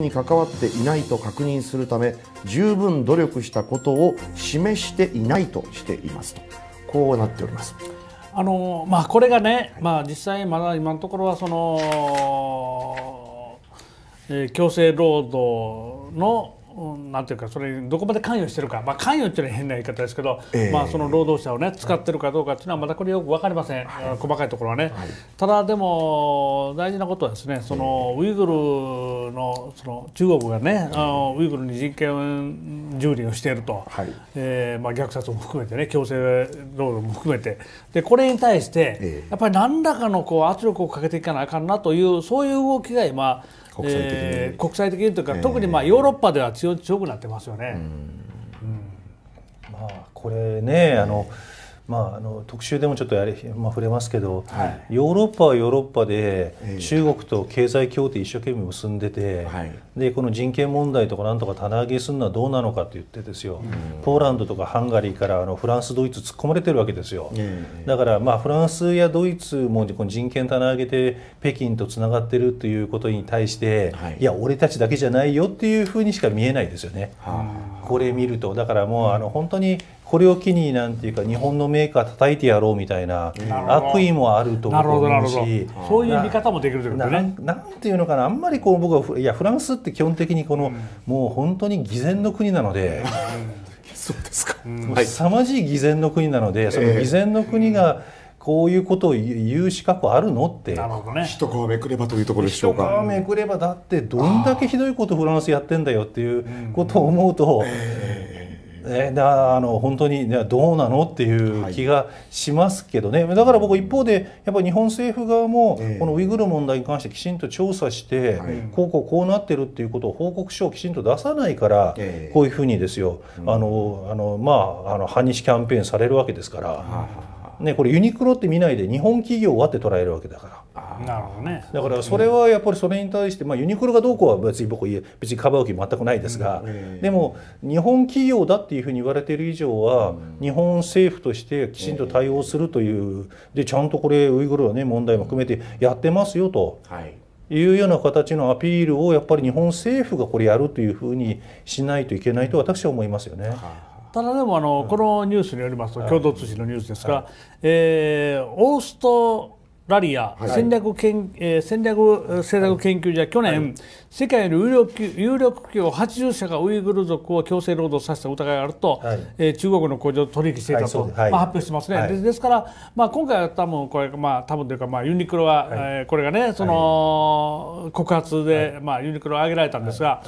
に関わっていないと確認するため十分努力したことを示していないとしていますとこうなっております。あのまあ、これがね、まあ、実際まだ今のところはその、えー、強制労働のなんていうかそれどこまで関与してるか、まあ、関与っていうのは変な言い方ですけど、えー、まあ、その労働者を、ね、使ってるかどうかっていうのはまたこれよく分かりません、はい、細かいところはね、はい、ただでも大事なことはですねそのウイグルのその中国がね、あのウイグルに人権蹂躙をしていると、はい、えー、まあ、虐殺も含めてね強制労働も含めてでこれに対してやっぱり何らかのこう圧力をかけていかなあかんなというそういう動きが今国際的に、えー、国際的にというか、特にまあヨーロッパでは強強くなってますよね。うんまあこれねあの、えーまあ、あの特集でもちょっとやれ、まあ、触れますけど、はい、ヨーロッパはヨーロッパで、中国と経済協定一生懸命結んでて、はい、でこの人権問題とかなんとか棚上げするのはどうなのかって言ってですよ、うん、ポーランドとかハンガリーからあのフランスドイツ突っ込まれてるわけですよ、だから、まあ、フランスやドイツもこの人権棚上げて北京とつながってるということに対して、はい、いや俺たちだけじゃないよっていうふうにしか見えないですよね。はあこれ見るとだからもうあの本当にこれを機になんていうか日本のメーカー叩いてやろうみたいな悪意もあると思うしそういう見方もできるということねななんていうのかなあんまりこう僕はいやフランスって基本的にこの、うん、もう本当に偽善の国なので。そうですか、うん、凄まじい偽善の国なので、その偽善の国が、こういうことを言う資格あるのってなるほど、ね、一皮めくればというところでしょうか一皮めくればだってどんだけひどいことフランスやってんだよっていうことを思うと、えー、だあの本当にどうなのっていう気がしますけどね、はい、だから僕一方でやっぱり日本政府側もこのウイグル問題に関してきちんと調査して、こうこうこうなってるっていうことを報告書をきちんと出さないから、こういうふうにですよ、あのあのまああの反日キャンペーンされるわけですから。ね、これユニクロって見ないで日本企業はって捉えるわけだからなるほど、ね、だからそれはやっぱりそれに対して、まあ、ユニクロがどうこうは別に僕は別にかばう気全くないですが、でも日本企業だっていうふうに言われてる以上は、日本政府としてきちんと対応するという、でちゃんとこれウイグルはね問題も含めてやってますよと。はいいうような形のアピールをやっぱり日本政府がこれやるというふうにしないといけないと私は思いますよね。はあただでもあの、うん、このニュースによりますと、共同通信のニュースですが、はい、えー、オーストラリア戦略研、はい、えー、戦略政策研究所は去年、はい、世界の有力有力企業80社がウイグル族を強制労働させた疑いがあると、はい、えー、中国の工場で取引していたと、はい、まあ、発表してますね、でですから、まあ、今回は多分これ、まあ、多分というか、まあ、ユニクロは、はい、えー、これがねその、告発で、まあ、ユニクロを挙げられたんですが。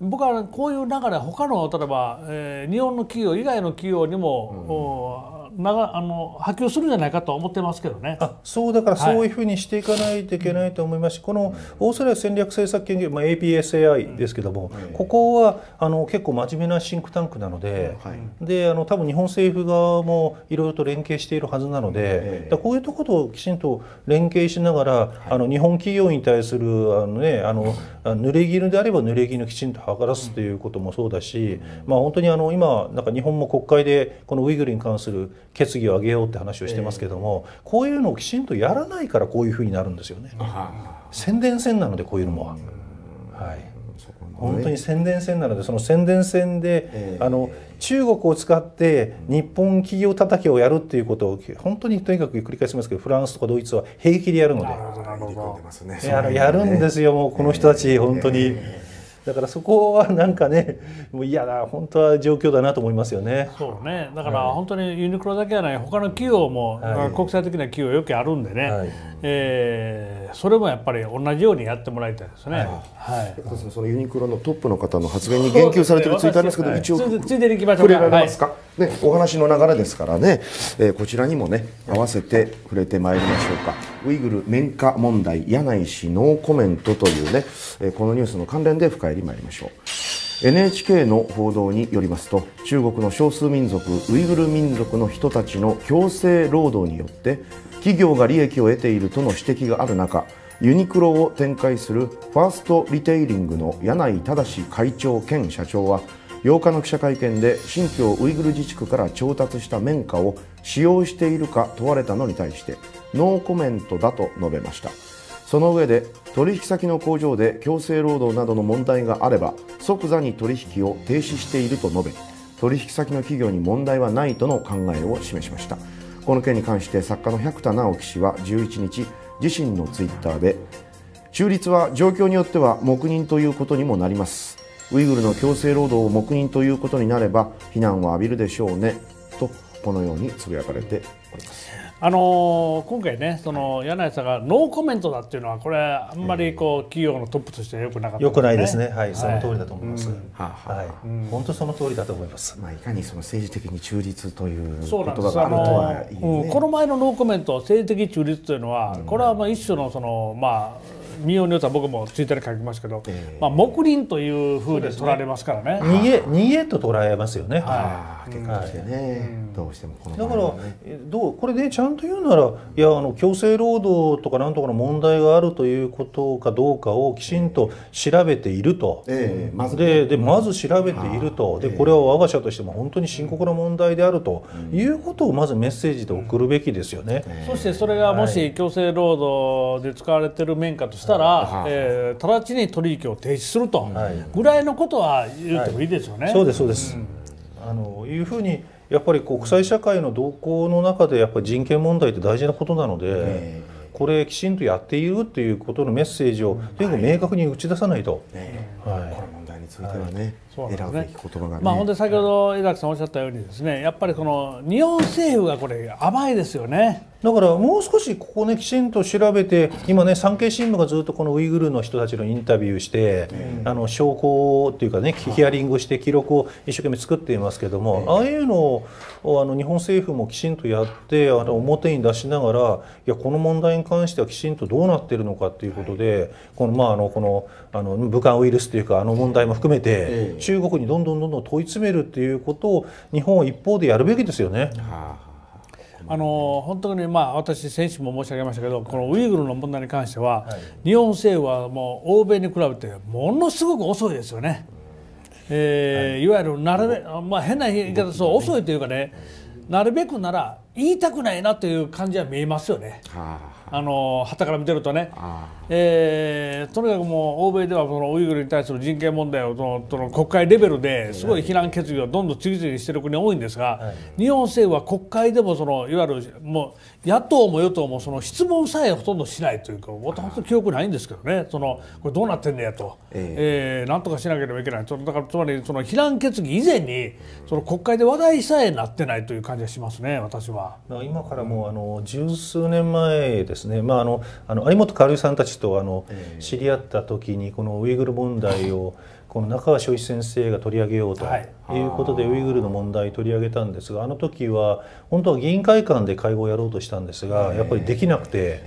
僕はこういう流れ他の例えば、えー、日本の企業以外の企業にも、長あの波及するんじゃないかと思ってますけどねあそうだからそういうふうにしていかないといけないと思いますし、はい、このオーストラリア戦略政策研究、まあ、APSAI ですけども、うん、ここはあの結構真面目なシンクタンクなのではい、であの多分日本政府側もいろいろと連携しているはずなので、こういうところきちんと連携しながら、はい、あの日本企業に対するあの、ね、あの濡れ衣であれば濡れ衣をきちんと剥がすということもそうだし、まあ、本当にあの今なんか日本も国会でこのウイグルに関する決議を上げようって話をしてますけども、えー、こういうのをきちんとやらないからこういうふうになるんですよね。宣伝戦なのでこういうのもは。はい、本当に宣伝戦なのでその宣伝戦で、えー、あの中国を使って日本企業叩きをやるっていうことを本当にとにかく繰り返しますけどフランスとかドイツは平気でやるのでやるんですよ、もうこの人たち、本当に。だからそこはなんかねもう嫌だ本当は状況だなと思いますよね。そうねだから本当にユニクロだけじゃない他の企業も、はい、国際的な企業よくあるんでね、はい、えー、それもやっぱり同じようにやってもらいたいですね。はいはい、そのユニクロのトップの方の発言に言及されてるツイッターですけど、ね、一応ついでにいきましょうか。ますか、ね、お話の流れですからね、えー、こちらにもね合わせて触れてまいりましょうか。ウイグル綿花問題柳井氏ノーコメントというね、えこのニュースの関連で深入り参りましょう NHK の報道によりますと中国の少数民族ウイグル民族の人たちの強制労働によって企業が利益を得ているとの指摘がある中ユニクロを展開するファーストリテイリングの柳井正会長兼社長は8日の記者会見で新疆ウイグル自治区から調達した綿花を使用しているか問われたのに対してノーコメントだと述べましたその上で取引先の工場で強制労働などの問題があれば即座に取引を停止していると述べ取引先の企業に問題はないとの考えを示しましたこの件に関して作家の百田直樹氏は11日自身のツイッターで中立は状況によっては黙認ということにもなりますウイグルの強制労働を黙認ということになれば非難を浴びるでしょうねとこのようにつぶやかれておりますあのー、今回ね、その柳井さんがノーコメントだっていうのは、これ、あんまりこう、企業のトップとしてよくなかった、ね、よくないですね、はい、その通りだと思います。はい、本当その通りだと思います。まあ、いかにその政治的に中立という言葉があるとはいい、ね、この前のノーコメント、政治的中立というのは、これはまあ一種のその、まあ、見ようによっては僕もツイッターに書きますけど、えー、まあ、黙認というふうで取られますからね、ね、逃げ逃げと捉えますよね。はい、結果としてね、うん、どうしてもこの、ね、だからどうこれで、ね、ちゃんと言うならいやあの強制労働とかなんとかの問題があるということかどうかをきちんと調べていると、えーまずででまず調べているとでこれは我が社としても本当に深刻な問題であるということをまずメッセージで送るべきですよね。うん、そしてそれがもし強制労働で使われている面かとしたら、えー、直ちに取引を停止するとぐらいのことは言ってもいいですよね。そうですそうです、あのいうふうにやっぱり国際社会の動向の中でやっぱり人権問題って大事なことなので、これきちんとやっているっていうことのメッセージを結構明確に打ち出さないと。はい、この問題についてはね、選ぶべき言葉が、ね、まあ、本当に先ほど江崎さんおっしゃったようにですねやっぱりこの日本政府がこれ甘いですよねだからもう少しここねきちんと調べて今ね産経新聞がずっとこのウイグルの人たちのインタビューして、うん、あの証拠っていうかねヒアリングして記録を一生懸命作っていますけども、ああいうのをあの日本政府もきちんとやってあの表に出しながらいやこの問題に関してはきちんとどうなってるのかっていうことで、はい、このまああのこのあの武漢ウイルスというかあの問題も含めて、うん中国にどんどんどんどん問い詰めるっていうことを日本は一方でやるべきですよね。ああの本当に、まあ、私、先週も申し上げましたけどこのウイグルの問題に関しては、はい、日本政府はもう欧米に比べてものすごく遅いですよね、えー、はい、いわゆるなるべ、まあ、変な言い方そう遅いというかねなるべくなら言いたくないなという感じは見えますよね。はああの旗から見てるとね、えー、とにかくもう欧米ではそのウイグルに対する人権問題をそのその国会レベルですごい非難決議をどんどん次々にしてる国多いんですが、はい、日本政府は国会でもそのいわゆるもう野党も与党もその質問さえほとんどしないというか本当に記憶ないんですけどねそのこれどうなってんねやと、えー、えー、なんとかしなければいけないそだからつまりその非難決議以前にその国会で話題さえなってないという感じがしますね私は。今からもうあの十数年前ですですね、まあ、あのあの有本かおさんたちとあの知り合った時にこのウイグル問題をこの中川昭一先生が取り上げようということで、ウイグルの問題取り上げたんですがあの時は本当は議員会館で会合をやろうとしたんですがやっぱりできなくて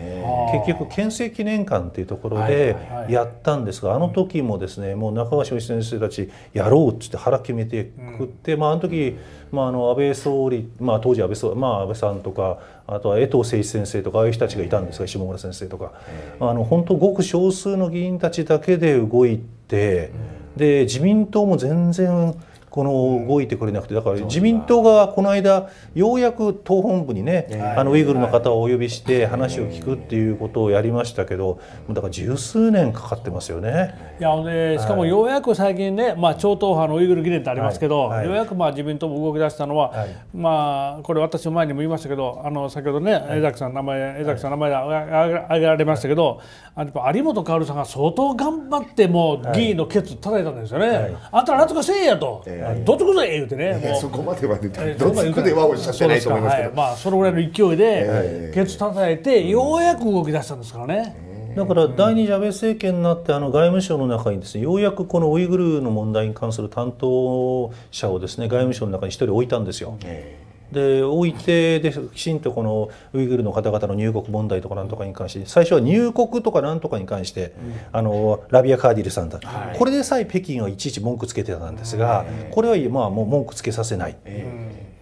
結局憲政記念館っていうところでやったんですがあの時もですねもう中川昭一先生たちやろうっつって腹決めてくって、まああの時、まあ、あの安倍総理、まあ、当時安倍総、まあ、安倍さんとかあとは江藤誠一先生とかああいう人たちがいたんですが下村先生とかあの本当ごく少数の議員たちだけで動いて。で自民党も全然この動いてくれなくてだから自民党がこの間ようやく党本部にねあのウイグルの方をお呼びして話を聞くっていうことをやりましたけどだから十数年かかってますよね。いやねしかもようやく最近ね、まあ、超党派のウイグル議連ってありますけど、ようやくまあ自民党も動き出したのは、まあこれ私の前にも言いましたけどあの先ほどね江崎さん名前江崎さん名前挙げられましたけどあの有本薫さんが相当頑張っても議員のケツ叩いたんですよね。あんたらなんとかせえやと。えはいどつくぜ言うてねもうそこまではねどつくではおっしゃってないと思いますけど、はい、まあそのぐらいの勢いでケツ叩いてようやく動き出したんですからね、だから第二次安倍政権になってあの外務省の中にです、ね、ようやくこのウイグルの問題に関する担当者をです、ね、外務省の中に1人置いたんですよ。えーでおいてできちんとこのウイグルの方々の入国問題とかなんとかに関して最初は入国とかなんとかに関して、うん、あのラビア・カーディルさんだ、はい、これでさえ北京はいちいち文句つけてたんですが、これはまあもう文句つけさせない。っ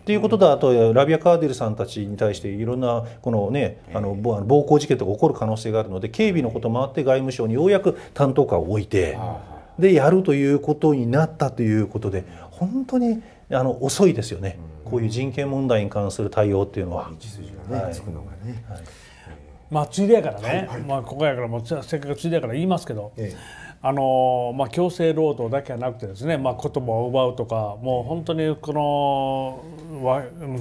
ていうことだとラビア・カーディルさんたちに対していろんなこの、ね、あの暴行事件とか起こる可能性があるので警備のこともあって外務省にようやく担当官を置いてでやるということになったということで本当に。あの遅いですよね、こういう人権問題に関する対応っていうのは。まあ、ついでやからね、はいはい、まあ、ここやからもうせっかくついでやから言いますけど、ええあのまあ、強制労働だけはなくてですね、まあ、言葉を奪うとかもう本当にこの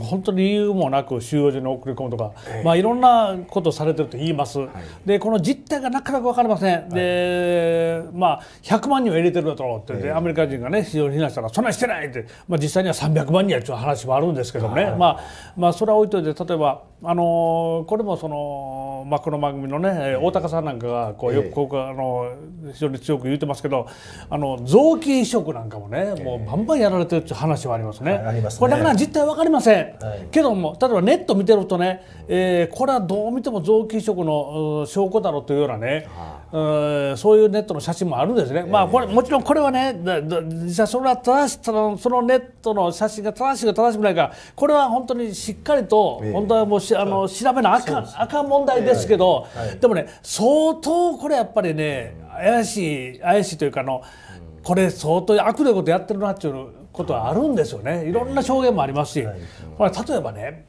本当に理由もなく収容所に送り込むとか、えー、まあ、いろんなことをされてると言います、はい、でこの実態がなかなか分かりません、はい、で、まあ、100万人を入れてるだろうって、えー、アメリカ人がね非常に避難したらそんなしてないって、まあ、実際には300万人はちょっと話もあるんですけどね、はい、まあまあ、それは置いといて例えばあのこれもその、まあ、この番組のね、えー、大高さんなんかがこうよくこう、えー、あの非常に強く言ってますけどあの臓器移植なんかもね、えー、もうバンバンやられてるっていう話はありますね。はい、すねこれなかなか実態わかりません、はい、けども例えばネット見てるとね、えー、これはどう見ても臓器移植の証拠だろうというようなね、はうんそういうネットの写真もあるんですね、えー、まあこれもちろんこれはね実際それは正しそのそのネットの写真が正しいか正しくないかこれは本当にしっかりと、本当はもうしあの調べなあかんあかん問題ですけど、えーはい、でもね相当これやっぱりね怪しい怪しいというかの、これ相当悪どいことやってるなっていうことはあるんですよね、いろんな証言もありますし、はい、これ例えばね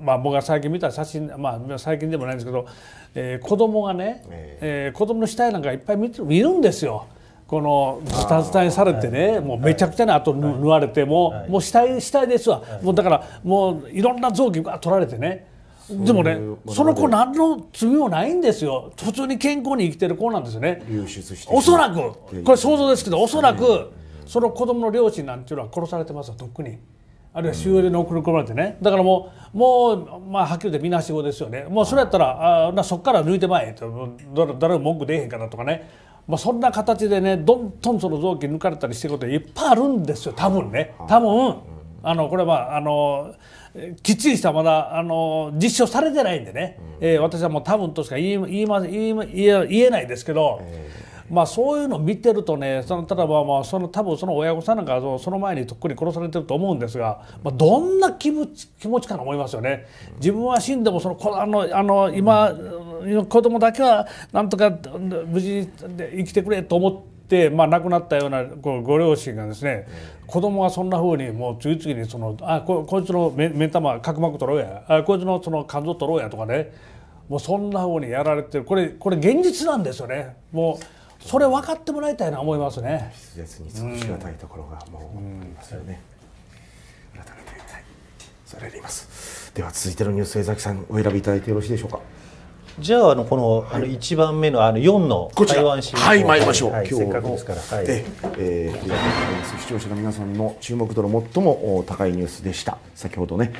まあ、僕が最近見た写真、まあ、最近でもないんですけど、えー、子供がね、えー、えー、子供の死体なんかいっぱい見て見るんですよ。このズタズタにされてね、はい、もうめちゃくちゃな後縫、はい、われても、はい、もう死体死体ですわ、もうだからもういろんな臓器が取られてねでもねその子何の罪もないんですよ普通に健康に生きてる子なんですよね流出しておそらくこれ想像ですけどおそらくその子供の両親なんていうのは殺されてますよとっくに。あるいは収容所に送り込まれてね、だからもうもう、まあ、はっきり言ってみなしごですよねもうそれやったらあなそこから抜いてまえと誰も文句出えへんかなとかね、まあ、そんな形でねどんどんその臓器抜かれたりしてることいっぱいあるんですよ多分ね多分、あのこれはあのきっちりしたまだあの実証されてないんでね、えー、私はもう多分としか言い言ま言い言えないですけど。えーまあ、そういうのを見てるとねその例えまあその多分その親御さんなんかその前にとっくに殺されてると思うんですが、まあ、どんな気持ち気持ちかと思いますよね。自分は死んでもそのあのあの今子供だけはなんとか無事で生きてくれと思ってまあ、亡くなったようなごご両親がですね、子供がそんなふうにもう次々にそのあここいつの目目玉角膜取ろうやあこいつのその肝臓取ろうやとかねもうそんなふうにやられてるこれこれ現実なんですよね。もうそれ分かってもらいたいな思いますね必然に尽くしたいところがもうありますよね、うん、改めて、はい、それありますでは続いてのニュース江崎さんお選びいただいてよろしいでしょうかじゃあのこの,、あの1番目のあの4の台湾新はい参りましょう、はい、今日せっかくですから、はい、で、えー、視聴者の皆さんの注目度の最も高いニュースでした先ほどね